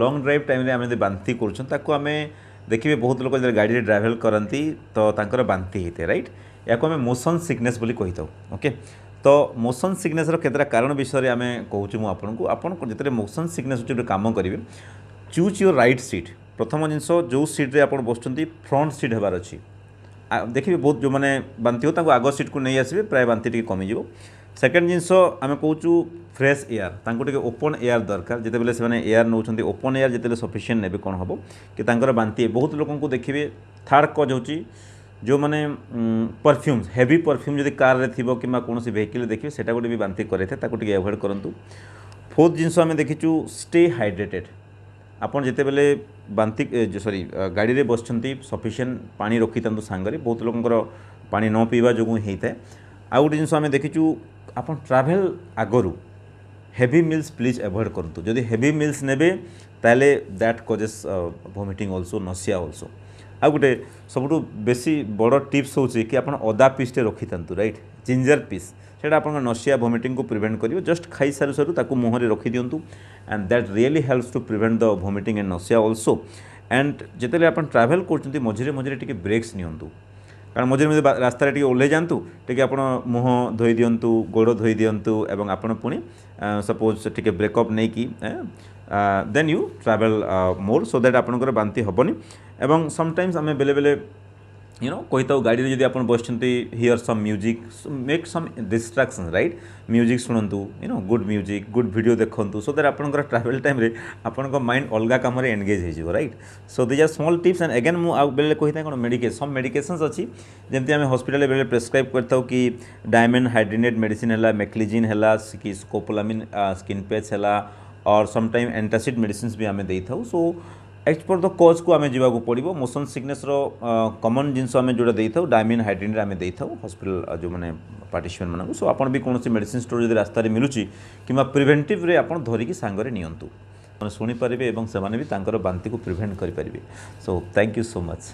long drive টাইমে ଆମେ ଯଦି ବାନ୍ତି କରୁଛନ୍ତି ତାକୁ ଆମେ ଦେଖିବେ ବହୁତ ଲୋକ ଯେତେବେଳେ ଗାଡ଼ିରେ ଟ୍ରାଭେଲ୍ କରନ୍ତି ତ ତାଙ୍କର ବାନ୍ତି ହେଇଥାଏ ରାଇଟ୍ ଏହାକୁ ଆମେ ମୋସନ୍ ସିକନେସ୍ ବୋଲି କହିଥାଉ ଓକେ ତ ମୋସନ୍ ସିକନେସ୍ର କେତେଟା କାରଣ ବିଷୟରେ ଆମେ କହୁଛୁ ମୁଁ ଆପଣଙ୍କୁ ଆପଣ ଯେତେବେଳେ ମୋସନ୍ ସିକନେସ୍ ହେଉଛି ଗୋଟେ କାମ କରିବେ ଚୁଜ୍ ୟୋର୍ ରାଇଟ୍ ସିଟ୍ ପ୍ରଥମ ଜିନିଷ ଯେଉଁ ସିଟ୍ରେ ଆପଣ ବସୁଛନ୍ତି ଫ୍ରଣ୍ଟ ସିଟ୍ ହେବାର ଅଛି ଦେଖିବେ ବହୁତ ଯେଉଁମାନେ ବାନ୍ତି ହେଉ ତାଙ୍କୁ ଆଗ ସିଟ୍କୁ ନେଇ ଆସିବେ ପ୍ରାୟ ବାନ୍ତି ଟିକେ କମିଯିବ ସେକେଣ୍ଡ ଜିନିଷ ଆମେ କହୁଛୁ फ्रेश এয়ার তাঁকু টিকে ওপন এয়ার দরকার যেতবে সে এয়ার নৌ ওপন এয়ার যেতবে সফিসিয়েন্ট নেবে কম হব কি তাঁর বাঁতি বহুত লোক দেখবে থার্ড কজ जो मैंने परफ्यूम्स हेवी परफ्यूम जब कारे थी कि कौन भेहिकल देखिए सेटा गोटे भी बांति करेंगे एभड करूँ फोर्थ जिनस आम देखीचु स्टे हाइड्रेटेड आपड़ जितेबले बांति सरी गाड़ी में बस सफिसीयंट पा रखी था सांगे बहुत लोग पा न पीवा जो होता है आउ गोटे जिनस देखीचु आप ट्राभेल आगर হেভি মিলস প্লিজ আভয়েড করতু যদি হেভি মিলস নেবে তাহলে that causes vomiting also nausea also ଆଉ ଗୋଟେ ସବୁଠୁ ବେଶୀ ବଡ଼ ଟିପ୍ସ ହେଉଛି କି ଆପଣ ଅଦା ପିସ୍ଟେ ରଖିଥାନ୍ତୁ ରାଇଟ୍ ଜିଞ୍ଜର ପିସ୍ ସେଇଟା ଆପଣଙ୍କ ନସିଆ ଭମିଟିଂକୁ ପ୍ରିଭେଣ୍ଟ କରିବ ଜଷ୍ଟ ଖାଇସାରୁ ସାରୁ ତାକୁ ମୁହଁରେ ରଖିଦିଅନ୍ତୁ and that really helps to prevent the vomiting and nausea also and ଯେତେବେଳେ ଆପଣ ଟ୍ରାଭେଲ୍ କରୁଛନ୍ତି ମଝିରେ ମଝିରେ ଟିକେ ବ୍ରେକ୍ସ ନିଅନ୍ତୁ କାରଣ ମଝିରେ ମଝିରେ ରାସ୍ତାରେ ଟିକେ ଓହ୍ଲେଇ ଯାଆନ୍ତୁ ଟିକେ ଆପଣ ମୁହଁ ଧୋଇ ଦିଅନ୍ତୁ ଗୋଡ଼ ଧୋଇ ଦିଅନ୍ତୁ ଏବଂ ଆପଣ ପୁଣି ସପୋଜ୍ ଟିକେ ବ୍ରେକଅପ୍ ନେଇକି then you travel more so that ଆପଣଙ୍କର ବାନ୍ତି ହେବନି ଏବଂ ସମଟାଇମ୍ସ ଆମେ ବେଲେ ବେଲେ यूनो कही था गाड़ी जब आप बस hear some music make some distraction right music शुणु you know good music good video देखु सो दे आपर ट्रावेल टाइम आपंक माइंड अलग कम एनगेज हो right so these are small tips and again मुझे कही था कौन मेडिके सम मेडिकेसन अच्छी जमी आम हस्पिटा बेले प्रेसक्राइब कर डायमंड हाइड्रेनेट मेडिसीन है मेक्लीजिन है स्कोपोलामिन स्कीन पेच है और समटाइम एंटासीड मेडिसीन्स भी आम दे थाउ सो ଏକ୍ସପୋର୍ଟ ଦ କୋଜ୍କୁ ଆମେ ଯିବାକୁ ପଡ଼ିବ ମୋସନ୍ ସିକନେସ୍ର କମନ୍ ଜିନିଷ ଆମେ ଯେଉଁଟା ଦେଇଥାଉ ଡାଇମିନ୍ ହାଇଡ୍ରିନ୍ରେ ଆମେ ଦେଇଥାଉ ହସ୍ପିଟାଲ ଯେଉଁମାନେ ପାର୍ଟିସିପେଣ୍ଟମାନଙ୍କୁ ସୋ ଆପଣ ବି କୌଣସି ମେଡ଼ିସିନ୍ ଷ୍ଟୋର୍ ଯଦି ରାସ୍ତାରେ ମିଳୁଛି କିମ୍ବା ପ୍ରିଭେଣ୍ଟିଭ୍ରେ ଆପଣ ଧରିକି ସାଙ୍ଗରେ ନିଅନ୍ତୁ ଶୁଣିପାରିବେ ଏବଂ ସେମାନେ ବି ତାଙ୍କର ବାନ୍ତିକୁ ପ୍ରିଭେଣ୍ଟ କରିପାରିବେ so thank you so much